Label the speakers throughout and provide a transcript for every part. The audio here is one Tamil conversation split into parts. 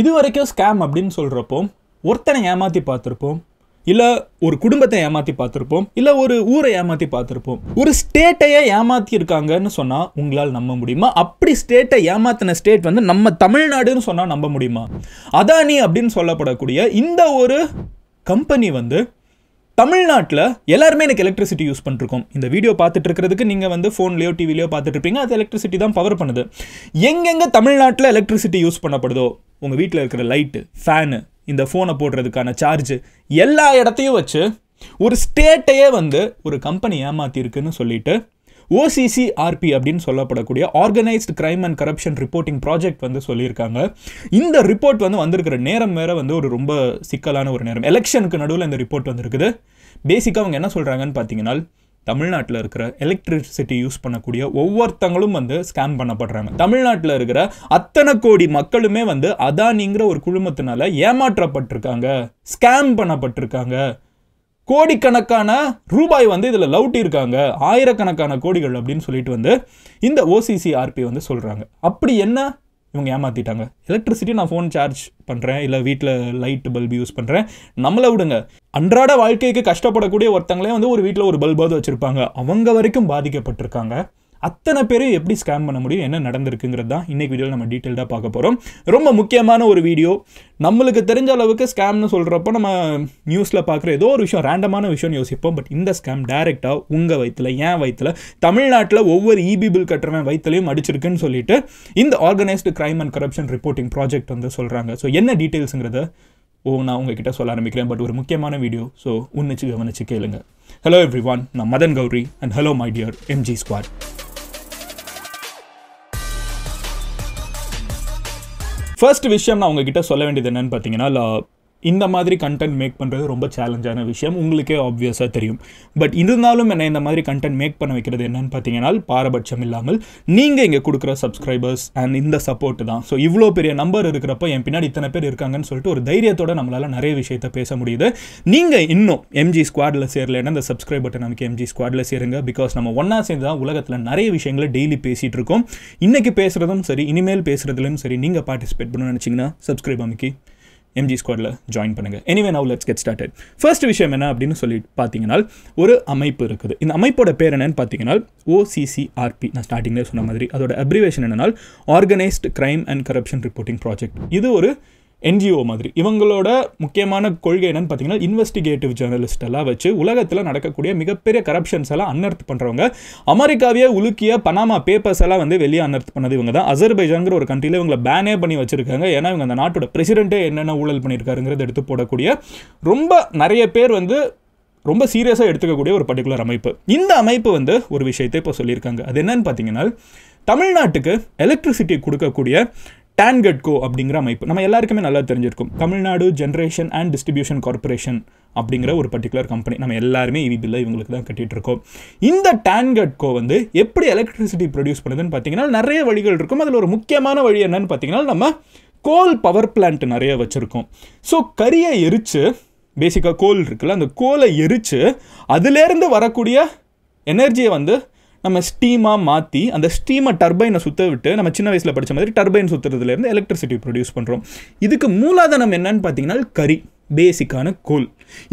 Speaker 1: இது வரைக்கும் ஸ்கேம் அப்படின்னு சொல்கிறப்போ ஒருத்தனை ஏமாற்றி பார்த்துருப்போம் இல்லை ஒரு குடும்பத்தை ஏமாற்றி பார்த்துருப்போம் இல்லை ஒரு ஊரை ஏமாற்றி பார்த்துருப்போம் ஒரு ஸ்டேட்டையே ஏமாற்றியிருக்காங்கன்னு சொன்னால் உங்களால் நம்ப முடியுமா அப்படி ஸ்டேட்டை ஏமாத்தின ஸ்டேட் வந்து நம்ம தமிழ்நாடுன்னு சொன்னால் நம்ப முடியுமா அதானி அப்படின்னு சொல்லப்படக்கூடிய இந்த ஒரு கம்பெனி வந்து தமிழ்நாட்டில் எல்லாருமே எனக்கு எலக்ட்ரிசிட்டி யூஸ் பண்ணிருக்கோம் இந்த வீடியோ பார்த்துட்டு இருக்கிறதுக்கு நீங்கள் வந்து ஃபோன்லேயோ டிவிலையோ பார்த்துட்டு இருப்பீங்க அது எலக்ட்ரிசிட்டி தான் பவர் பண்ணுது எங்கெங்கே தமிழ்நாட்டில் எலக்ட்ரிசிட்டி யூஸ் பண்ணப்படுதோ உங்கள் வீட்டில் இருக்கிற லைட்டு ஃபேனு இந்த ஃபோனை போடுறதுக்கான சார்ஜு எல்லா இடத்தையும் வச்சு ஒரு ஸ்டேட்டையே வந்து ஒரு கம்பெனி ஏமாத்திருக்குன்னு சொல்லிட்டு ஓசிசிஆர்பி அப்படின்னு சொல்லப்படக்கூடிய organised crime and corruption reporting project வந்து சொல்லியிருக்காங்க இந்த ரிப்போர்ட் வந்து வந்திருக்கிற நேரம் வேறு வந்து ஒரு ரொம்ப சிக்கலான ஒரு நேரம் எலெக்ஷனுக்கு நடுவில் இந்த ரிப்போர்ட் வந்திருக்குது பேசிக்காக அவங்க என்ன சொல்கிறாங்கன்னு பார்த்தீங்கன்னா தமிழ்நாட்டில் இருக்கிற எலக்ட்ரிசிட்டி யூஸ் பண்ணக்கூடிய ஒவ்வொருத்தங்களும் வந்து ஸ்கேம் பண்ணப்படுறாங்க தமிழ்நாட்டில் இருக்கிற அத்தனை கோடி மக்களுமே வந்து அதானிங்கிற ஒரு குழுமத்தினால ஏமாற்றப்பட்டிருக்காங்க ஸ்கேம் பண்ணப்பட்டிருக்காங்க கோடிக்கணக்கான ரூபாய் வந்து இதில் லவுட்டி இருக்காங்க ஆயிரக்கணக்கான கோடிகள் அப்படின்னு சொல்லிட்டு வந்து இந்த ஓசிசி ஆர்பி வந்து சொல்கிறாங்க அப்படி என்ன இவங்க ஏமாற்றிட்டாங்க எலக்ட்ரிசிட்டி நான் ஃபோன் சார்ஜ் பண்ணுறேன் இல்லை வீட்டில் லைட் பல்ப் யூஸ் பண்ணுறேன் நம்மளை விடுங்க அன்றாட வாழ்க்கைக்கு கஷ்டப்படக்கூடிய ஒருத்தங்களே வந்து ஒரு வீட்டில் ஒரு பல்பாவது வச்சுருப்பாங்க அவங்க வரைக்கும் பாதிக்கப்பட்டிருக்காங்க அத்தனை பேரும் எப்படி ஸ்கேம் பண்ண முடியும் என்ன நடந்திருக்குங்கிறது தான் இன்றைக்கி வீடியோவில் நம்ம டீட்டெயில்டாக பார்க்க போகிறோம் ரொம்ப முக்கியமான ஒரு வீடியோ நம்மளுக்கு தெரிஞ்ச அளவுக்கு ஸ்கேம்னு சொல்கிறப்ப நம்ம நியூஸில் பார்க்குற ஏதோ ஒரு விஷயம் ரேண்டமான விஷயம்னு யோசிப்போம் பட் இந்த ஸ்கேம் டைரெக்டாக உங்கள் வயிற்றில் ஏன் வயிற்றில் தமிழ்நாட்டில் ஒவ்வொரு இபி e பில் கட்டுறவன் வயிற்றுலையும் அடிச்சிருக்குன்னு சொல்லிட்டு இந்த organised crime and corruption reporting project வந்து சொல்கிறாங்க ஸோ என்ன டீட்டெயில்ஸுங்கிறத ஓ நான் உங்ககிட்ட சொல்ல ஆரம்பிக்கிறேன் பட் ஒரு முக்கியமான வீடியோ ஸோ உன்னிச்சு கவனிச்சு கேளுங்க ஹலோ எவ்ரி ஒன் நான் Madan Gowri and hello my dear MG squad first விஷயம் நான் உங்ககிட்ட சொல்ல வேண்டியது என்னன்னு பார்த்தீங்கன்னா இந்த மாதிரி கண்டென்ட் மேக் பண்ணுறது ரொம்ப சேலஞ்சான விஷயம் உங்களுக்கே ஆப்வியஸாக தெரியும் பட் இருந்தாலும் என்ன இந்த மாதிரி கண்டென்ட் மேக் பண்ண வைக்கிறது என்னன்னு பார்த்தீங்கன்னா பாரபட்சம் இல்லாமல் நீங்கள் இங்கே கொடுக்குற சப்ஸ்கிரைபர்ஸ் அண்ட் இந்த சப்போர்ட் தான் ஸோ இவ்வளோ பெரிய நம்பர் இருக்கிறப்ப என் பின்னாடி இத்தனை பேர் இருக்காங்கன்னு சொல்லிட்டு ஒரு தைரியத்தோடு நம்மளால் நிறைய விஷயத்த பேச முடியுது நீங்கள் இன்னும் எம்ஜி ஸ்குவாடில் சேரலைன்னா இந்த சப்ஸ்கிரைப் பட்டன் நமக்கு எம்ஜி ஸ்குவாடில் சேருங்க பிகாஸ் நம்ம ஒன்றா சேர்ந்து தான் உலகத்தில் நிறைய விஷயங்களை டெய்லி பேசிகிட்டு இருக்கோம் இன்றைக்கி பேசுகிறதும் சரி இனிமேல் பேசுகிறதுலையும் சரி நீங்கள் பார்ட்டிசிபேட் பண்ணணும்னு நினச்சிங்கன்னா சப்ஸ்கிரைப் அமைக்கி எம்ஜி ஸ்குவாடில் ஜாயின் பண்ணுங்கள் anyway now let's get started first விஷயம் என்ன அப்படின்னு சொல்லி பார்த்தீங்கன்னா ஒரு அமைப்பு இருக்குது இந்த அமைப்போட பேர் என்னன்னு பார்த்தீங்கன்னா ஓசிசிஆர்பி நான் ஸ்டார்டிங்லேயே சொன்ன மாதிரி அதோட அப்ரிவேஷன் என்னன்னா organised crime and corruption reporting project இது ஒரு என்ஜிஓ மாதிரி இவங்களோட முக்கியமான கொள்கை என்னன்னு பார்த்தீங்கன்னா இன்வெஸ்டிகேட்டிவ் ஜேர்னலிஸ்ட் எல்லாம் வச்சு உலகத்தில் நடக்கக்கூடிய மிகப்பெரிய கரப்ஷன்ஸ் எல்லாம் அன்னர்த் பண்ணுறவங்க அமெரிக்காவே உலுக்கிய பனாமா பேப்பர்ஸ் எல்லாம் வந்து வெளியே அன்னர்த் பண்ணது இவங்க தான் அசர்பைஜான்கிற ஒரு கண்ட்ரியில் இவங்களை பேனே பண்ணி வச்சிருக்காங்க ஏன்னா இவங்க அந்த நாட்டோட பிரசிடென்ட்டே என்னென்ன ஊழல் பண்ணியிருக்காருங்கிறத எடுத்து போடக்கூடிய ரொம்ப நிறைய பேர் வந்து ரொம்ப சீரியஸாக எடுத்துக்கக்கூடிய ஒரு பர்டிகுலர் அமைப்பு இந்த அமைப்பு வந்து ஒரு விஷயத்தை இப்போ சொல்லியிருக்காங்க அது என்னன்னு பார்த்தீங்கன்னா தமிழ்நாட்டுக்கு எலக்ட்ரிசிட்டி கொடுக்கக்கூடிய டான்கட்கோ அப்படிங்கிற அமைப்பு நம்ம எல்லாருக்குமே நல்லா தெரிஞ்சிருக்கும் Tamil Nadu generation and distribution corporation அப்படிங்கிற ஒரு பர்டிகுலர் கம்பெனி நம்ம எல்லாருமே இவி பில்லை இவங்களுக்கு தான் கட்டிகிட்டு இருக்கோம் இந்த டான்கட்கோ வந்து எப்படி எலக்ட்ரிசிட்டி ப்ரொடியூஸ் பண்ணுதுன்னு பார்த்தீங்கன்னா நிறைய வழிகள் இருக்கும் அதில் ஒரு முக்கியமான வழி என்னன்னு பார்த்தீங்கன்னா நம்ம கோல் பவர் பிளான்ட் நிறைய வச்சுருக்கோம் ஸோ கரியை எரித்து பேசிக்காக கோல் இருக்குல்ல அந்த கோலை எரித்து அதுலேருந்து வரக்கூடிய எனர்ஜியை வந்து நம்ம ஸ்டீமாக மாற்றி அந்த ஸ்டீமை டர்பைனை சுற்ற விட்டு நம்ம சின்ன வயசில் படித்த மாதிரி டர்பைன் சுற்றுறதுலேருந்து எலக்ட்ரிசிட்டி ப்ரொடியூஸ் பண்ணுறோம் இதுக்கு மூலாதனம் என்னன்னு பார்த்தீங்கன்னா கறி பேசிக்கான கோல்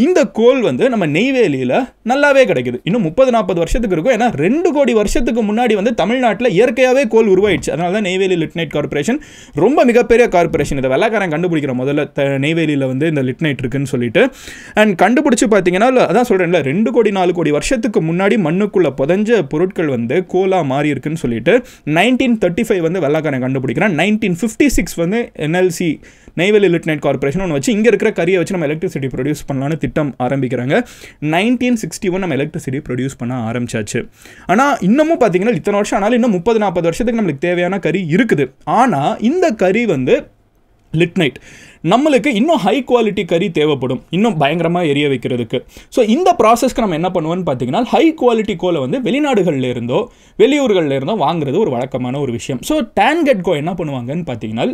Speaker 1: இந்த கோல் வந்து நம்ம நெய்வேலியில் நல்லாவே கிடைக்குது இன்னும் முப்பது நாற்பது வருஷத்துக்கு இருக்கும் ஏன்னா ரெண்டு கோடி வருஷத்துக்கு முன்னாடி வந்து தமிழ்நாட்டில் இயற்கையாகவே கோல் உருவாயிடுச்சு அதனால தான் நெய்வேலி லிட்னைட் கார்பரேஷன் ரொம்ப மிகப்பெரிய கார்பரேஷன் இதை வெள்ளக்காரன் கண்டுபிடிக்கிற முதல்ல நெய்வேலியில் வந்து இந்த லிட்னைட் இருக்குன்னு சொல்லிட்டு அண்ட் கண்டுபிடிச்சி பார்த்தீங்கன்னா அதான் சொல்கிறேன்ல ரெண்டு கோடி நாலு கோடி வருஷத்துக்கு முன்னாடி மண்ணுக்குள்ளே புதஞ்ச பொருட்கள் வந்து கோலாக மாறி இருக்குன்னு சொல்லிட்டு நைன்டீன் தேர்ட்டி ஃபைவ் வந்து வெள்ளாக்காரன் கண்டுபிடிக்கிறான் நைன்டீன் ஃபிஃப்டி சிக்ஸ் வந்து என்எல்சி நெய்வேலி லிட்னைட் கார்பரேஷன் ஒன்று வச்சு இங்கே இருக்கிற கரியை வச்சு நம்ம எலக்ட்ரிசிட்டி ப்ரொடியூஸ் பண்ணலாம் பண்ணலான்னு திட்டம் ஆரம்பிக்கிறாங்க நைன்டீன் சிக்ஸ்டி ஒன் நம்ம எலக்ட்ரிசிட்டி ப்ரொடியூஸ் பண்ண ஆரம்பிச்சாச்சு ஆனால் இன்னமும் பார்த்தீங்கன்னா இத்தனை வருஷம் ஆனாலும் இன்னும் முப்பது நாற்பது வருஷத்துக்கு நம்மளுக்கு தேவையான கறி இருக்குது ஆனால் இந்த கறி வந்து லிட்னைட் நம்மளுக்கு இன்னும் ஹை குவாலிட்டி கறி தேவைப்படும் இன்னும் பயங்கரமாக எரிய வைக்கிறதுக்கு ஸோ இந்த ப்ராசஸ்க்கு நம்ம என்ன பண்ணுவோம்னு பார்த்தீங்கன்னா ஹை குவாலிட்டி கோலை வந்து வெளிநாடுகளில் இருந்தோ வெளியூர்களில் இருந்தோ வாங்குறது ஒரு வழக்கமான ஒரு விஷயம் ஸோ டேன்கெட்கோ என்ன பண்ணுவாங்கன்னு பார்த்தீங்கன்னா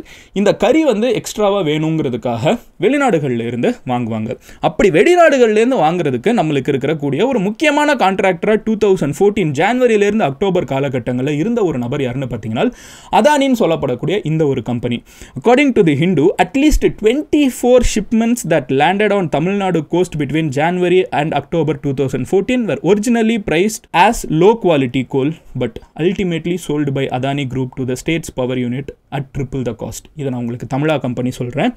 Speaker 1: இந்த கறி வந்து எக்ஸ்ட்ராவாக வேணுங்கிறதுக்காக வெளிநாடுகளில் இருந்து வாங்குவாங்க அப்படி வெளிநாடுகள்லேருந்து வாங்குறதுக்கு நம்மளுக்கு இருக்கக்கூடிய ஒரு முக்கியமான கான்ட்ராக்டராக டூ தௌசண்ட் ஃபோர்டீன் ஜான்வரியிலேருந்து அக்டோபர் காலகட்டங்களில் இருந்த ஒரு நபர் யாருன்னு பார்த்தீங்கன்னா அதானின்னு சொல்லப்படக்கூடிய இந்த ஒரு company according to the Hindu at least 24 shipments that landed on Tamil Nadu coast between January and October 2014 were originally priced as low quality coal but ultimately sold by Adani Group to the state's power unit at triple the cost. இதை நான் உங்களுக்கு தமிழா கம்பெனி சொல்கிறேன்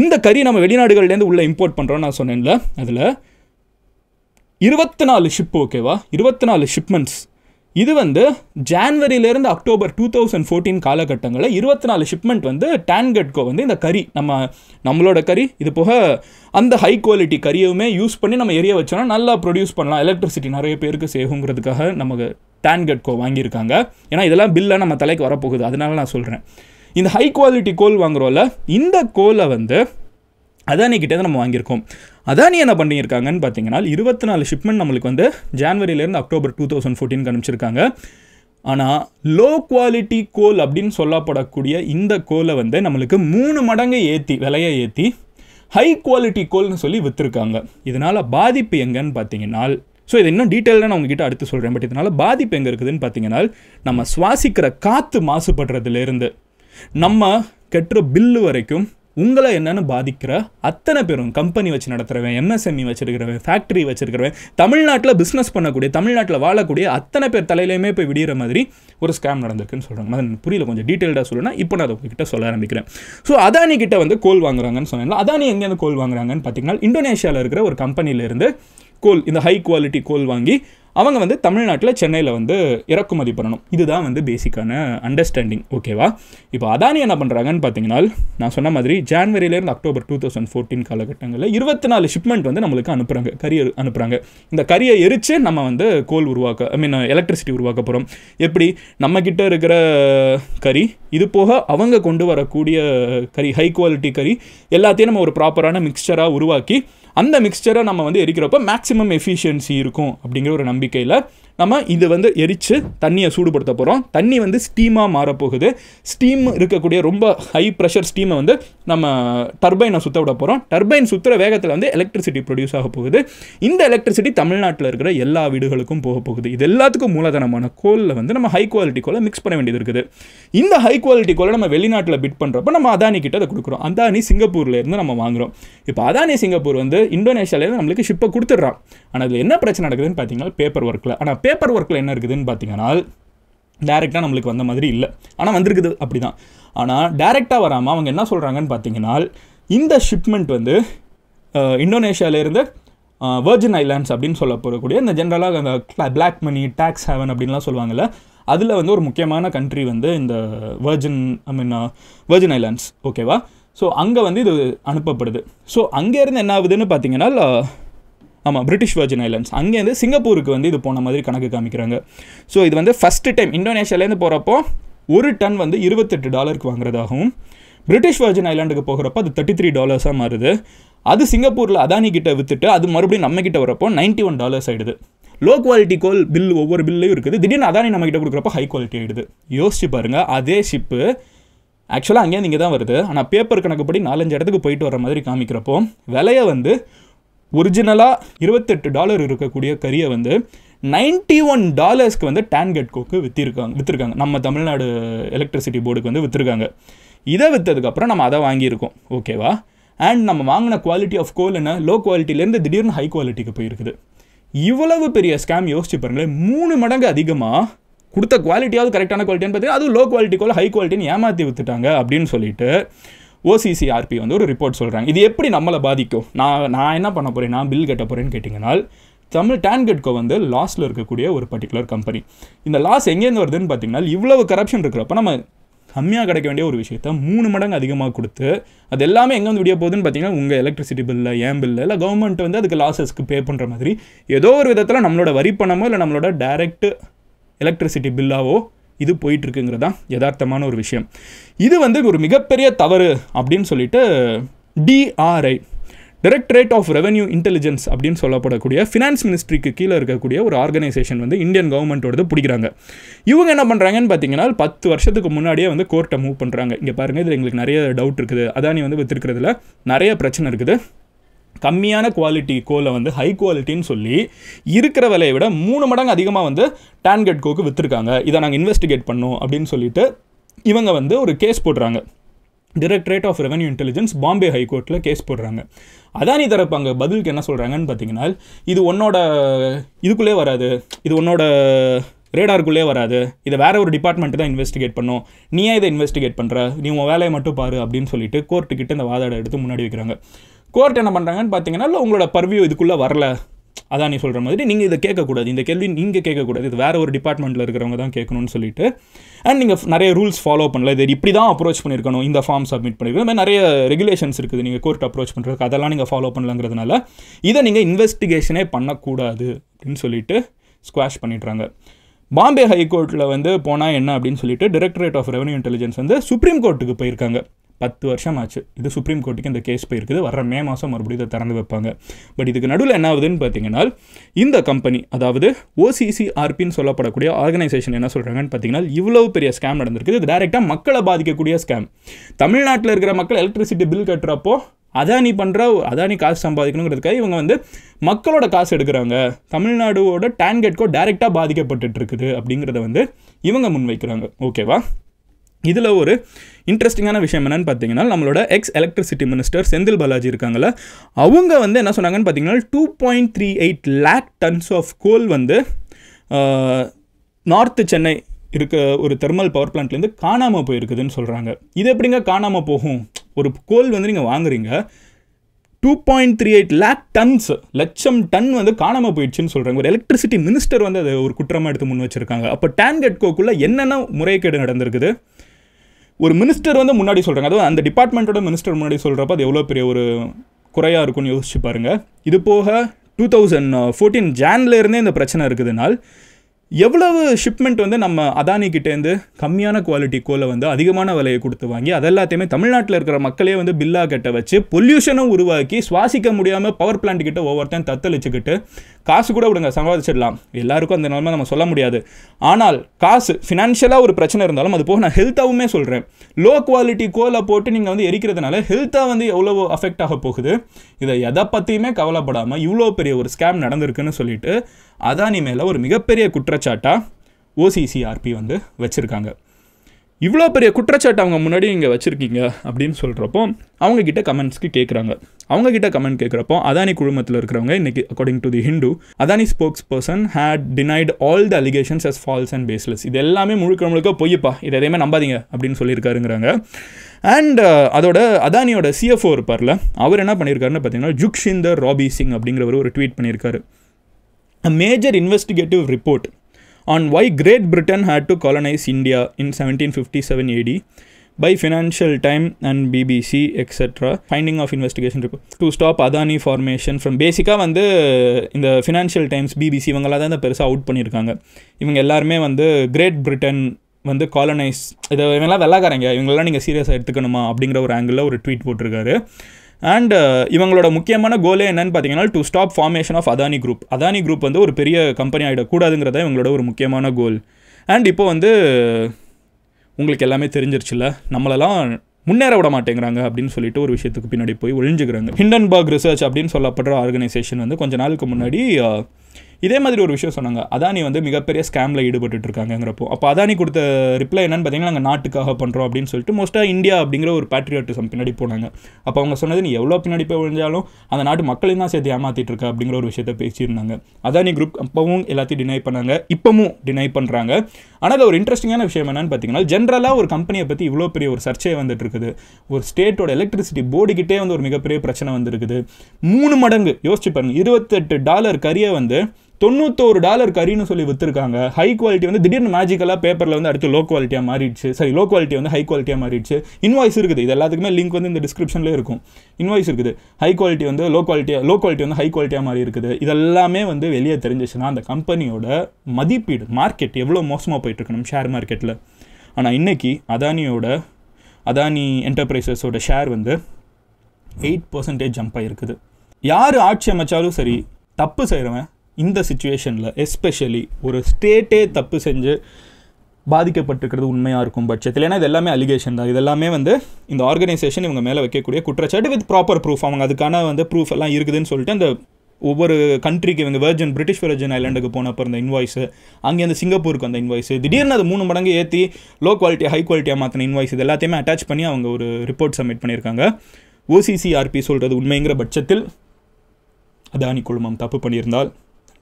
Speaker 1: இந்த கறி நம்ம வெளிநாடுகள்லேருந்து உள்ளே இம்போர்ட் பண்ணுறோன்னு நான் சொன்னேன்ல அதில் இருபத்தி நாலு ஷிப் ஓகேவா இருபத்தி நாலு ஷிப்மெண்ட்ஸ் இது வந்து ஜான்வரியிலேருந்து அக்டோபர் டூ தௌசண்ட் ஃபோர்டீன் காலகட்டங்களில் இருபத்தி நாலு ஷிப்மெண்ட் வந்து டேன்கட்கோ வந்து இந்த கறி நம்ம நம்மளோட கறி இது போக அந்த ஹை குவாலிட்டி கறியுமே யூஸ் பண்ணி நம்ம எரிய வச்சோம்னா நல்லா ப்ரொடியூஸ் பண்ணலாம் எலக்ட்ரிசிட்டி நிறைய பேருக்கு சேகுங்கிறதுக்காக நமக்கு டேன்கட்கோ வாங்கியிருக்காங்க ஏன்னா இதெல்லாம் பில்லாக நம்ம தலைக்கு வரப்போகுது அதனால நான் சொல்கிறேன் இந்த ஹை குவாலிட்டி கோல் வாங்குகிறோம்ல இந்த கோலை வந்து அதானிக்கிட்டே நம்ம வாங்கியிருக்கோம் அதானி என்ன பண்ணியிருக்காங்கன்னு பார்த்தீங்கன்னா இருபத்தி நாலு ஷிப்மெண்ட் நம்மளுக்கு வந்து ஜான்வரியிலேருந்து அக்டோபர் டூ தௌசண்ட் ஃபோர்டீன் அனுப்பிச்சிருக்காங்க ஆனால் லோ குவாலிட்டி கோல் அப்படின்னு சொல்லப்படக்கூடிய இந்த கோலை வந்து நம்மளுக்கு மூணு மடங்கு ஏற்றி விலையை ஏற்றி ஹை குவாலிட்டி கோல்னு சொல்லி விற்றுருக்காங்க இதனால் பாதிப்பு எங்கன்னு பார்த்தீங்கன்னா ஸோ இது இன்னும் டீட்டெயிலாக நான் உங்ககிட்ட அடுத்து சொல்கிறேன் பட் இதனால் பாதிப்பு எங்கே இருக்குதுன்னு பார்த்தீங்கன்னா நம்ம சுவாசிக்கிற காற்று மாசுபடுறதுலேருந்து நம்ம கெட்டுற பில்லு வரைக்கும் உங்களை என்னென்னு பாதிக்கிற அத்தனை பேரும் கம்பெனி வச்சு நடத்துகிறவன் எம்எஸ்எம்இ e வச்சிருக்கிறவன் ஃபேக்ட்ரி வச்சிருக்கிறவன் தமிழ்நாட்டில் பிஸ்னஸ் பண்ணக்கூடிய தமிழ்நாட்டில் வாழக்கூடிய அத்தனை பேர் தலையிலையுமே போய் விடுகிற மாதிரி ஒரு ஸ்கேம் நடந்திருக்குன்னு சொல்கிறாங்க அது புரியல கொஞ்சம் டீட்டெயில்டாக சொல்லணும்னா இப்போ நான் அதை உங்ககிட்ட சொல்ல ஆரம்பிக்கிறேன் ஸோ அதானி கிட்ட வந்து கோல் வாங்குறாங்கன்னு சொன்னேன் அதானி எங்கேருந்து கோல் வாங்குறாங்கன்னு பார்த்தீங்கன்னா இந்தோனேஷியாவில் இருக்கிற ஒரு கம்பெனியிலேருந்து கோல் இந்த ஹை குவாலிட்டி கோல் வாங்கி அவங்க வந்து தமிழ்நாட்டில் சென்னையில் வந்து இறக்குமதி பண்ணணும் இதுதான் வந்து பேசிக்கான அண்டர்ஸ்டாண்டிங் ஓகேவா இப்போ அதானி என்ன பண்ணுறாங்கன்னு பார்த்தீங்கன்னா நான் சொன்ன மாதிரி ஜான்வரியிலேருந்து அக்டோபர் டூ தௌசண்ட் ஃபோர்டீன் காலகட்டங்களில் இருபத்தி நாலு ஷிப்மெண்ட் வந்து நம்மளுக்கு அனுப்புகிறாங்க கரியர் அனுப்புகிறாங்க இந்த கரியை எரித்து நம்ம வந்து கோல் உருவாக்க ஐ மீன் எலக்ட்ரிசிட்டி உருவாக்க போகிறோம் எப்படி நம்மக்கிட்ட இருக்கிற கறி இது போக அவங்க கொண்டு வரக்கூடிய கறி ஹை குவாலிட்டி கறி எல்லாத்தையும் நம்ம ஒரு ப்ராப்பரான மிக்சராக உருவாக்கி அந்த மிக்சரை நம்ம வந்து எரிக்கிறப்ப மேக்ஸிமம் எஃபிஷியன்சி இருக்கும் அப்படிங்கிற ஒரு நம்பிக்கையில் நம்ம இது வந்து எரித்து தண்ணியை சூடுபடுத்த போகிறோம் தண்ணி வந்து ஸ்டீமாக மாறப்போகுது ஸ்டீம் இருக்கக்கூடிய ரொம்ப ஹை ப்ரெஷர் ஸ்டீமை வந்து நம்ம டர்பைனை சுற்ற விட போகிறோம் டர்பைன் சுற்றுற வேகத்தில் வந்து எலக்ட்ரிசிட்டி ப்ரொடியூஸ் ஆக போகுது இந்த எலக்ட்ரிசிட்டி தமிழ்நாட்டில் இருக்கிற எல்லா வீடுகளுக்கும் போக போகுது இது எல்லாத்துக்கும் மூலதனமான கோலில் வந்து நம்ம ஹை குவாலிட்டி கோலை மிக்ஸ் பண்ண வேண்டியது இருக்குது இந்த ஹை குவாலிட்டி கோலை நம்ம வெளிநாட்டில் பிட் பண்ணுறப்ப நம்ம அதானி கிட்ட அதை கொடுக்குறோம் அதானி சிங்கப்பூர்லேருந்து நம்ம வாங்குகிறோம் இப்போ அதானி சிங்கப்பூர் வந்து இந்தோனேஷியாவிலேருந்து நம்மளுக்கு ஷிப்பை கொடுத்துட்றான் ஆனால் அதில் என்ன பிரச்சனை நடக்குதுன்னு பார்த்தீங்கன்னா பேப்பர் ஒர்க்கில் ஆனால் பேப்பர் ஒர்க்கில் என்ன இருக்குதுன்னு பார்த்தீங்கன்னா டேரெக்டாக நம்மளுக்கு வந்த மாதிரி இல்லை ஆனால் வந்திருக்குது அப்படி தான் ஆனால் டேரெக்டாக வராமல் அவங்க என்ன சொல்கிறாங்கன்னு பார்த்தீங்கன்னா இந்த ஷிப்மெண்ட் வந்து இந்தோனேஷியாவிலேருந்து வேர்ஜின் ஐலாண்ட்ஸ் அப்படின்னு சொல்ல போகக்கூடிய இந்த ஜென்ரலாக அந்த பிளாக் மணி டேக்ஸ் ஹேவன் அப்படின்லாம் சொல்லுவாங்கள்ல அதில் வந்து ஒரு முக்கியமான கண்ட்ரி வந்து இந்த Virgin I mean Virgin Islands ஓகேவா ஸோ அங்கே வந்து இது அனுப்பப்படுது ஸோ அங்கேருந்து என்ன ஆகுதுன்னு பார்த்தீங்கன்னா ஆமாம் பிரிட்டிஷ் வர்ஜின் ஐலண்ட்ஸ் அங்கேருந்து சிங்கப்பூருக்கு வந்து இது போன மாதிரி கணக்கு காமிக்கிறாங்க ஸோ இது வந்து ஃபஸ்ட்டு டைம் இந்தோனேஷியாலேருந்து போகிறப்போ ஒரு டன் வந்து இருபத்தெட்டு டாலருக்கு வாங்குறதாகவும் பிரிட்டிஷ் வர்ஜின் ஐலாண்டுக்கு போகிறப்போ அது தேர்ட்டி த்ரீ டாலர்ஸாக மாறுது அது சிங்கப்பூரில் அதானி கிட்ட விற்றுட்டு அது மறுபடியும் நம்ம கிட்ட வரப்போ நைன்ட்டி ஒன் டாலர்ஸ் ஆகிடுது லோ குவாலிட்டி கோல் பில் ஒவ்வொரு பில்லையும் இருக்குது திடீர்னு அதானி நம்ம கிட்ட கொடுக்குறப்ப ஹை குவாலிட்டி ஆகிடுது யோசிச்சு பாருங்கள் அதே ஷிப்பு ஆக்சுவலாக அங்கேயே இங்கே தான் வருது ஆனால் பேப்பர் கணக்குப்படி நாலஞ்சு இடத்துக்கு போயிட்டு வர மாதிரி காமிக்கிறப்போ விலையை வந்து ஒரிஜினலாக இருபத்தெட்டு டாலர் இருக்கக்கூடிய கறியை வந்து நைன்டி ஒன் டாலர்ஸ்க்கு வந்து டேன்கெட் கோக்கு விற்றிருக்காங்க விற்றுருக்காங்க நம்ம தமிழ்நாடு எலக்ட்ரிசிட்டி போர்டுக்கு வந்து விற்றுருக்காங்க இதை விற்றதுக்கப்புறம் நம்ம அதை வாங்கியிருக்கோம் ஓகேவா அண்ட் நம்ம வாங்கின குவாலிட்டி ஆஃப் கோல் என்ன லோ குவாலிட்டிலேருந்து திடீர்னு ஹை குவாலிட்டிக்கு போயிருக்குது இவ்வளவு பெரிய ஸ்கேம் யோசிச்சு பாருங்களேன் மூணு மடங்கு அதிகமாக கொடுத்த குவாலிட்டியாவது கரெக்டான குவாலிட்டின்னு பார்த்தீங்கன்னா அது லோ குவாலிட்டிக்குள்ள ஹை குவாலிட்டின்னு ஏமாற்றி வித்துட்டாங்க அப்படின்னு சொல்லிட்டு ஓசிசிஆர்பி வந்து ஒரு ரிப்போர்ட் சொல்கிறாங்க இது எப்படி நம்மளை பாதிக்கும் நான் நான் என்ன பண்ண போகிறேன் நான் பில் கட்ட போகிறேன்னு கேட்டிங்கன்னால் தமிழ் டான்கெட்கோ வந்து லாஸில் இருக்கக்கூடிய ஒரு பர்டிகுலர் கம்பெனி இந்த லாஸ் எங்கேருந்து வருதுன்னு பார்த்தீங்கன்னா இவ்வளவு கரப்ஷன் இருக்கிறப்ப நம்ம கம்மியாக கிடைக்க வேண்டிய ஒரு விஷயத்த மூணு மடங்கு அதிகமாக கொடுத்து அது எல்லாமே எங்கே வந்து விடிய போகுதுன்னு பார்த்தீங்கன்னா உங்கள் எலக்ட்ரிசிட்டி பில்லில் ஏன் பில்லு இல்லை கவர்மெண்ட் வந்து அதுக்கு லாஸஸ்க்கு பே பண்ணுற மாதிரி ஏதோ ஒரு விதத்தில் நம்மளோட வரி பணமோ இல்லை நம்மளோட டேரெக்ட் எலக்ட்ரிசிட்டி பில்லாவோ இது போயிட்டுருக்குங்கிறது தான் யதார்த்தமான ஒரு விஷயம் இது வந்து ஒரு மிகப்பெரிய தவறு அப்படின்னு சொல்லிட்டு DRI directorate of revenue intelligence அப்படின்னு சொல்லப்படக்கூடிய ஃபினான்ஸ் மினிஸ்ட்ரிக்கு கீழே இருக்கக்கூடிய ஒரு ஆர்கனைசேஷன் வந்து இந்தியன் கவர்மெண்ட்டோடது பிடிக்கிறாங்க இவங்க என்ன பண்ணுறாங்கன்னு பார்த்தீங்கன்னா பத்து வருஷத்துக்கு முன்னாடியே வந்து கோர்ட்டை மூவ் பண்ணுறாங்க இங்கே பாருங்கள் இதில் எங்களுக்கு நிறைய டவுட் இருக்குது அதானி வந்து வித்திருக்கிறதுல நிறைய பிரச்சனை இருக்குது கம்மியான குவாலிட்டி கோலை வந்து ஹை குவாலிட்டின்னு சொல்லி இருக்கிற விலையை விட மூணு மடங்கு அதிகமாக வந்து டான்கெட் கோக்கு விற்றுருக்காங்க இதை நாங்கள் இன்வெஸ்டிகேட் பண்ணோம் அப்படின்னு சொல்லிட்டு இவங்க வந்து ஒரு கேஸ் போடுறாங்க directorate of revenue intelligence Bombay ஹைகோர்ட்டில் கேஸ் போடுறாங்க அதானி தரப்பு அங்கே பதிலுக்கு என்ன சொல்கிறாங்கன்னு பார்த்தீங்கன்னா இது உன்னோட இதுக்குள்ளே வராது இது உன்னோட ரேடாருக்குள்ளே வராது இதை வேற ஒரு டிபார்ட்மெண்ட் தான் இன்வெஸ்டிகேட் பண்ணோம் நீயே இதை இன்வெஸ்டிகேட் பண்ணுற நீ உன் வேலையை மட்டும் பாரு அப்படின்னு சொல்லிட்டு கோர்ட்டுக்கிட்ட இந்த வாதாடை எடுத்து முன்னாடி வைக்கிறாங்க கோர்ட் என்ன பண்ணுறாங்கன்னு பார்த்தீங்கன்னா இல்லை உங்களோட பர்வியூ இதுக்குள்ளே வரல அதான் நீ சொல்கிற மாதிரி நீங்கள் இதை கேட்கக்கூடாது இந்த கேள்வி நீங்கள் கேட்கக்கூடாது இது வேறு ஒரு டிபார்ட்மெண்ட்டில் இருக்கிறவங்க தான் கேட்கணும்னு சொல்லிட்டு அண்ட் நீங்கள் நிறைய ரூல்ஸ் ஃபாலோ பண்ணல இது இப்படி தான் அப்ரோச் பண்ணியிருக்கணும் இந்த ஃபார்ம் சப்மிட் பண்ணியிருக்கணும் நிறைய ரெகுலேஷன்ஸ் இருக்குது நீங்கள் கோர்ட் அப்ரோச் பண்ணுறதுக்கு அதெல்லாம் நீங்கள் ஃபாலோ பண்ணலங்கிறதுனால இதை நீங்கள் இன்வெஸ்டிகேஷனே பண்ணக்கூடாது அப்படின்னு சொல்லிட்டு ஸ்குவாஷ் பண்ணிடுறாங்க பாம்பே ஹைகோர்ட்டில் வந்து போனால் என்ன அப்படின்னு சொல்லிட்டு டைரக்டரேட் ஆஃப் ரெவன்யூ இன்டெலிஜென்ஸ் வந்து சுப்ரீம் கோர்ட்டுக்கு போயிருக்காங்க பத்து வருஷம் ஆச்சு இது சுப்ரீம் கோர்ட்டுக்கு இந்த கேஸ் போயிருக்குது வர மே மாதம் மறுபடியும் இதை திறந்து வைப்பாங்க பட் இதுக்கு நடுவில் என்ன ஆகுதுன்னு பார்த்தீங்கன்னா இந்த கம்பெனி அதாவது ஓசிசிஆர்பின்னு சொல்லப்படக்கூடிய ஆர்கனைசேஷன் என்ன சொல்கிறாங்கன்னு பார்த்தீங்கன்னா இவ்வளோ பெரிய ஸ்கேம் நடந்திருக்குது இது டேரெக்டாக மக்களை பாதிக்கக்கூடிய ஸ்கேம் தமிழ்நாட்டில் இருக்கிற மக்கள் எலக்ட்ரிசிட்டி பில் கட்டுறப்போ அதானி பண்ணுற அதானி காசு சம்பாதிக்கணுங்கிறதுக்காக இவங்க வந்து மக்களோட காசு எடுக்கிறாங்க தமிழ்நாடோட டேன்கெட்கோ டைரெக்டாக பாதிக்கப்பட்டுட்டு இருக்குது அப்படிங்கிறத வந்து இவங்க முன்வைக்கிறாங்க ஓகேவா இதில் ஒரு இன்ட்ரெஸ்டிங்கான விஷயம் என்னென்னு பார்த்தீங்கன்னா நம்மளோட ex electricity minister Senthil Balaji இருக்காங்கள அவங்க வந்து என்ன சொன்னாங்கன்னு பார்த்தீங்கன்னா two point three eight lakh tons of coal வந்து நார்த்து சென்னை இருக்க ஒரு தெர்மல் பவர் பிளான்ட்லேருந்து காணாமல் போயிருக்குதுன்னு சொல்கிறாங்க இது எப்படிங்க காணாமல் போகும் ஒரு கோல் வந்து நீங்கள் வாங்குறீங்க two point three eight lakh tons லட்சம் டன் வந்து காணாமல் போயிடுச்சுன்னு சொல்கிறாங்க ஒரு எலக்ட்ரிசிட்டி மினிஸ்டர் வந்து அதை ஒரு குற்றமாக எடுத்து முன் வச்சுருக்காங்க அப்போ டேன்கெட்கோக்குள்ளே என்னென்ன முறைகேடு நடந்திருக்குது ஒரு மினிஸ்டர் வந்து முன்னாடி சொல்கிறாங்க அதாவது அந்த டிபார்ட்மெண்ட்டோட மினிஸ்டர் முன்னாடி சொல்கிறப்ப அது எவ்வளோ பெரிய ஒரு குறையாக இருக்கும்னு யோசிச்சு பாருங்கள் இது போக டூ தௌசண்ட் ஃபோர்டீன் ஜான்லேருந்தே இந்த பிரச்சனை இருக்குதுனால் எவ்வளவு ஷிப்மெண்ட் வந்து நம்ம அதானிக்கிட்டேருந்து கம்மியான குவாலிட்டி கோலை வந்து அதிகமான விலையை கொடுத்து வாங்கி அதெல்லாத்தையுமே தமிழ்நாட்டில் இருக்கிற மக்களே வந்து பில்லா கட்ட வச்சு பொல்யூஷனும் உருவாக்கி சுவாசிக்க முடியாமல் பவர் பிளான்ட் கிட்ட ஒவ்வொருத்தையும் தத்தளிச்சுக்கிட்டு காசு கூட விடுங்க சம்பாதிச்சிடலாம் எல்லாருக்கும் அந்த நிலைமை நம்ம சொல்ல முடியாது ஆனால் காசு ஃபினான்ஷியலாக ஒரு பிரச்சனை இருந்தாலும் அது போக நான் ஹெல்த்தாகவுமே சொல்கிறேன் லோ குவாலிட்டி கோலை போட்டு நீங்கள் வந்து எரிக்கிறதுனால ஹெல்த்தாக வந்து எவ்வளோ அஃபெக்ட் ஆக போகுது இதை எதை பற்றியுமே கவலைப்படாமல் இவ்வளோ பெரிய ஒரு ஸ்கேம் நடந்திருக்குன்னு சொல்லிட்டு அதானி மேலே ஒரு மிகப்பெரிய குற்றச்சாட்டாக ஓசிசிஆர்பி வந்து வச்சுருக்காங்க இவ்வளோ பெரிய குற்றச்சாட்டு அவங்க முன்னாடி இங்கே வச்சுருக்கீங்க அப்படின்னு சொல்கிறப்போ அவங்கக்கிட்ட கமெண்ட்ஸ்க்கு கேட்குறாங்க அவங்கக்கிட்ட கமெண்ட் கேட்குறப்போ அதானி குழுமத்தில் இருக்கிறவங்க இன்றைக்கி according to the Hindu Adani spokesperson had denied all the allegations as false and baseless இது எல்லாமே முழுக்க முழுக்க பொய்யப்பா இது எதையுமே நம்பாதீங்க அப்படின்னு சொல்லியிருக்காருங்கிறாங்க அண்ட் uh, அதோட அதானியோட சிஎஃப்ஓ இருப்பார்ல அவர் என்ன பண்ணியிருக்காருன்னு பார்த்தீங்கன்னா ஜுக்ஷிந்தர் ராபி சிங் அப்படிங்கிறவர் ஒரு ட்வீட் பண்ணியிருக்காரு a major investigative report on why Great Britain had to colonize India in 1757 AD by Financial Time and BBC, etc. Finding of investigation report to stop Adani formation from பேசிக்காக வந்து இந்த ஃபினான்ஷியல் டைம்ஸ் பிபிசி இவங்களாம் தான் இந்த பெருசாக அவுட் பண்ணியிருக்காங்க இவங்க எல்லாருமே வந்து கிரேட் பிரிட்டன் வந்து காலனைஸ் இதை இவங்கெல்லாம் வெள்ளாக்காரங்க இவங்களெல்லாம் நீங்கள் சீரியஸாக எடுத்துக்கணுமா அப்படிங்கிற ஒரு ஆங்கிளில் ஒரு ட்வீட் போட்டிருக்காரு அண்ட் uh, இவங்களோட முக்கியமான கோலே என்னன்னு பார்த்தீங்கன்னா to stop formation of Adani group Adani group வந்து ஒரு பெரிய கம்பெனி ஆகிடக்கூடாதுங்கிறத இவங்களோட ஒரு முக்கியமான கோல் அண்ட் இப்போ வந்து உங்களுக்கு எல்லாமே தெரிஞ்சிருச்சுல நம்மளெல்லாம் முன்னேற விட மாட்டேங்கிறாங்க அப்படின்னு சொல்லிட்டு ஒரு விஷயத்துக்கு பின்னாடி போய் ஒழிஞ்சுக்கிறாங்க ஹிண்டன்பர்க் ரிசர்ச் அப்படின்னு சொல்லப்படுற ஆர்கனைசேஷன் வந்து கொஞ்ச நாளுக்கு முன்னாடி uh, இதே மாதிரி ஒரு விஷயம் சொன்னாங்க அதானி வந்து மிகப்பெரிய ஸ்கேமில் ஈடுபட்டு இருக்காங்கிறப்போ அப்போ அதானி கொடுத்த ரிப்ளை என்னன்னு பார்த்தீங்கன்னா நாங்கள் நாட்டுக்காக பண்ணுறோம் அப்படின்னு சொல்லிட்டு மோஸ்ட்டாக இந்தியா அப்படிங்கிற ஒரு பேட்ரியாட்டிசம் பின்னாடி போனாங்க அப்போ அவங்க சொன்னது நீ எவ்வளோ பின்னாடி போய் விழுந்தாலும் அந்த நாட்டு மக்களையும் தான் சேர்த்து ஏமாற்றிட்டு இருக்கா அப்படிங்கிற ஒரு விஷயத்தை பேசியிருந்தாங்க அதானி குரூப் அப்பவும் எல்லாத்தையும் டினை பண்ணாங்க இப்போவும் டினை பண்ணுறாங்க ஆனால் அது ஒரு இன்ட்ரெஸ்டிங்கான விஷயம் என்னென்னு பார்த்தீங்கன்னா ஜென்ரலாக ஒரு கம்பெனியை பற்றி இவ்வளோ பெரிய ஒரு சர்ச்சை வந்துட்டு இருக்குது ஒரு ஸ்டேட்டோட எலக்ட்ரிசிட்டி போர்டுக்கிட்டே வந்து ஒரு மிகப்பெரிய பிரச்சனை வந்துருக்குது மூணு மடங்கு யோசிச்சு பாருங்கள் இருபத்தெட்டு டாலர் கரியை வந்து தொண்ணூத்தோரு டாலர் கறின்னு சொல்லி விற்றுருக்காங்க ஹை குவாலிட்டி வந்து திடீர்னு மேஜிக்கலாக பேப்பரில் வந்து அடுத்து லோ குவாலிட்டியாக மாறிடுச்சு சரி லோ குவாலிட்டி வந்து ஹை குவாலிட்டியாக மாறிடுச்சு இன்வாய்ஸ் இருக்குது இது எல்லாத்துக்குமே லிங்க் வந்து இந்த டிஸ்கிரிப்ஷன்லேயே இருக்கும் இன்வாய்ஸ் இருக்குது ஹை குவாலிட்டி வந்து லோ குவாலிட்டியாக லோ குவாலிட்டி வந்து ஹை குவாலிட்டியாக மாறி இருக்குது இதெல்லாமே வந்து வெளியே தெரிஞ்சிச்சுன்னா அந்த கம்பெனியோட மதிப்பீடு மார்க்கெட் எவ்வளோ மோசமாக போயிட்டுருக்கணும் ஷேர் மார்க்கெட்டில் ஆனால் இன்றைக்கி அதானியோட அதானி என்டர்பிரைசஸோட ஷேர் வந்து எயிட் பர்சன்டேஜ் ஜம்ப் ஆகிருக்குது யார் ஆட்சி அமைச்சாலும் சரி தப்பு செய்கிறவன் இந்த சுச்சுவேஷனில் எஸ்பெஷலி ஒரு ஸ்டேட்டே தப்பு செஞ்சு பாதிக்கப்பட்டிருக்கிறது உண்மையாக இருக்கும் பட்சத்தில் ஏன்னா இது எல்லாமே அலிகேஷன் தான் இது எல்லாமே வந்து இந்த ஆர்கனைசேஷன் இவங்க மேலே வைக்கக்கூடிய குற்றச்சாட்டு வித் ப்ராப்பர் ப்ரூஃப் அவங்க அதுக்கான வந்து ப்ரூஃப் எல்லாம் இருக்குதுன்னு சொல்லிட்டு அந்த ஒவ்வொரு கண்ட்ரிக்கு இவங்க வெர்ஜன் பிரிட்டிஷ் வெர்ஜன் ஐலாண்டுக்கு போனப்போ இந்த இன்வாய்ஸ் அங்கே அந்த சிங்கப்பூருக்கு அந்த இன்வாய்ஸ் திடீர்னு அது மூணு மடங்கு ஏற்றி லோ குவாலிட்டி ஹை குவாலிட்டியாக மாற்றின இன்வாய்ஸ் இது எல்லாத்தையுமே அட்டாச் பண்ணி அவங்க ஒரு ரிப்போர்ட் சப்மிட் பண்ணியிருக்காங்க ஓசிசிஆர்பி சொல்கிறது உண்மைங்கிற பட்சத்தில் அதானி குழுமம் தப்பு பண்ணியிருந்தால்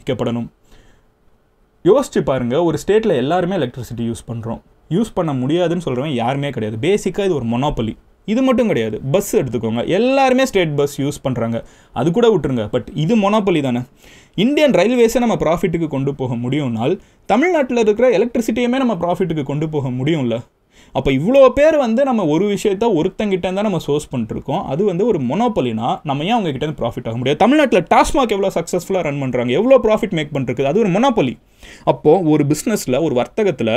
Speaker 1: யோசிக்கப்படணும் யோசிச்சு பாருங்கள் ஒரு ஸ்டேட்டில் எல்லாருமே எலக்ட்ரிசிட்டி யூஸ் பண்ணுறோம் யூஸ் பண்ண முடியாதுன்னு சொல்கிறவன் யாருமே கிடையாது பேசிக்காக இது ஒரு மொனாப்பலி இது மட்டும் கிடையாது பஸ் எடுத்துக்கோங்க எல்லாருமே ஸ்டேட் பஸ் யூஸ் பண்ணுறாங்க அது கூட விட்டுருங்க பட் இது மொனாப்பலி தானே இந்தியன் ரயில்வேஸை நம்ம ப்ராஃபிட்டுக்கு கொண்டு போக முடியும்னால் தமிழ்நாட்டில் இருக்கிற எலக்ட்ரிசிட்டியுமே நம்ம ப்ராஃபிட்டுக்கு கொண்டு போக முடியும்ல அப்போ இவ்வளோ பேர் வந்து நம்ம ஒரு விஷயத்த ஒருத்தங்கிட்ட தான் நம்ம சோர்ஸ் பண்ணிருக்கோம் அது வந்து ஒரு மொனோபலினா நம்ம ஏன் அவங்க கிட்டே ப்ராஃபிட் ஆக முடியாது தமிழ்நாட்டில் டாஸ்மாக் எவ்வளோ சக்ஸஸ்ஃபுல்லாக ரன் பண்ணுறாங்க எவ்வளோ ப்ராஃபிட் மேக் பண்ணுறது அது ஒரு மொனோபலி அப்போது ஒரு பிஸ்னஸில் ஒரு வர்த்தகத்தில்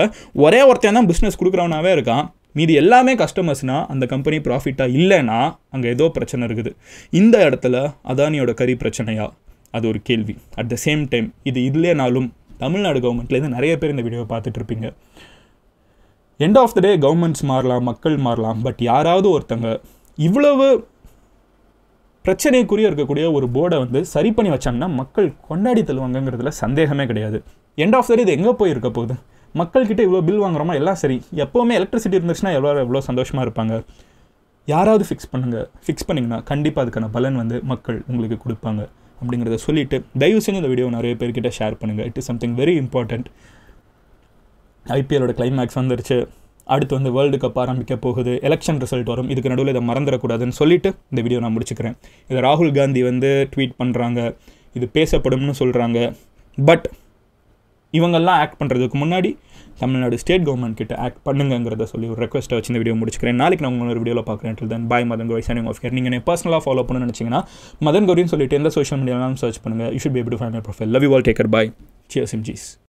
Speaker 1: ஒரே ஒருத்தன் தான் பிஸ்னஸ் கொடுக்குறவனாவே இருக்கான் மீதி எல்லாமே கஸ்டமர்ஸ்னால் அந்த கம்பெனி ப்ராஃபிட்டாக இல்லைன்னா அங்கே ஏதோ பிரச்சனை இருக்குது இந்த இடத்துல அதானியோட கறி பிரச்சனையா அது ஒரு கேள்வி அட் த சேம் டைம் இது இல்லைனாலும் தமிழ்நாடு கவர்மெண்ட்லேருந்து நிறைய பேர் இந்த வீடியோவை பார்த்துட்ருப்பீங்க end of the day governments மாறலாம் மக்கள் மாறலாம் பட் யாராவது ஒருத்தங்க இவ்வளவு பிரச்சனைக்குரிய இருக்கக்கூடிய ஒரு போர்டை வந்து சரி பண்ணி வச்சாங்கன்னா மக்கள் கொண்டாடி தள்ளுவாங்கங்கிறதுல சந்தேகமே கிடையாது எண்ட் ஆஃப் த டே இது எங்கே போய் இருக்க போகுது மக்கள்கிட்ட இவ்வளோ பில் வாங்குறோமா எல்லாம் சரி எப்போவுமே எலக்ட்ரிசிட்டி இருந்துச்சுன்னா எவ்வளோ எவ்வளோ சந்தோஷமாக இருப்பாங்க யாராவது ஃபிக்ஸ் பண்ணுங்கள் ஃபிக்ஸ் பண்ணிங்கன்னா கண்டிப்பாக அதுக்கான பலன் வந்து மக்கள் உங்களுக்கு கொடுப்பாங்க அப்படிங்கிறத சொல்லிவிட்டு தயவு செஞ்சு இந்த வீடியோ நிறைய பேர்கிட்ட ஷேர் பண்ணுங்கள் it is something very important ஐபிஎலோட கிளைமேக்ஸ் வந்துருச்சு அடுத்து வந்து வேர்ல்டு கப் ஆரம்பிக்க போகுது எலெக்ஷன் ரிசல்ட் வரும் இதுக்கு நடுவில் இதை மறந்துடக்கூடாதுன்னு சொல்லிட்டு இந்த வீடியோ நான் முடிச்சுக்கிறேன் இதை ராகுல் காந்தி வந்து ட்வீட் பண்ணுறாங்க இது பேசப்படும்னு சொல்கிறாங்க பட் இவங்கெல்லாம் ஆக்ட் பண்ணுறதுக்கு முன்னாடி தமிழ்நாடு ஸ்டேட் கவர்மெண்ட் கிட்ட ஆக்ட் பண்ணுங்கிறத சொல்லி ஒரு ரெக்வஸ்ட்டை வச்சு இந்த வீடியோ முடிச்சுக்கிறேன் நாளைக்கு நான் ஒரு வீடியோவில் பார்க்குறேன் தென் பாய் மதன் கோரி சனிங் ஆஃப் கேர் நீங்கள் என்ன பர்சனலாக ஃபாலோ பண்ணணும்னு நினச்சிங்கன்னா மதன் கோரின்னு சொல்லிட்டு எந்த சோஷியல் மீடியாலாம் சர்ச் பண்ணுங்கள் you should be able find profile love you all take care bye cheers him